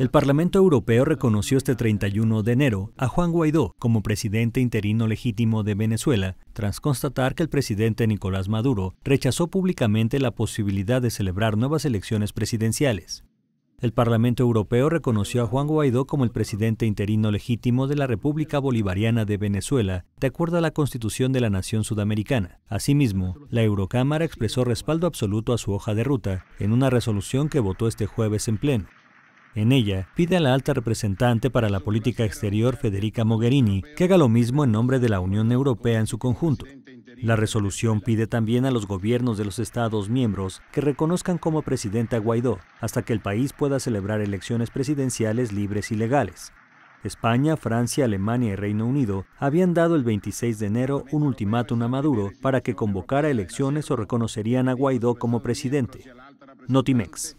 El Parlamento Europeo reconoció este 31 de enero a Juan Guaidó como presidente interino legítimo de Venezuela, tras constatar que el presidente Nicolás Maduro rechazó públicamente la posibilidad de celebrar nuevas elecciones presidenciales. El Parlamento Europeo reconoció a Juan Guaidó como el presidente interino legítimo de la República Bolivariana de Venezuela, de acuerdo a la Constitución de la Nación Sudamericana. Asimismo, la Eurocámara expresó respaldo absoluto a su hoja de ruta en una resolución que votó este jueves en pleno. En ella, pide a la alta representante para la política exterior, Federica Mogherini, que haga lo mismo en nombre de la Unión Europea en su conjunto. La resolución pide también a los gobiernos de los Estados miembros que reconozcan como presidente a Guaidó, hasta que el país pueda celebrar elecciones presidenciales libres y legales. España, Francia, Alemania y Reino Unido habían dado el 26 de enero un ultimátum a Maduro para que convocara elecciones o reconocerían a Guaidó como presidente. Notimex.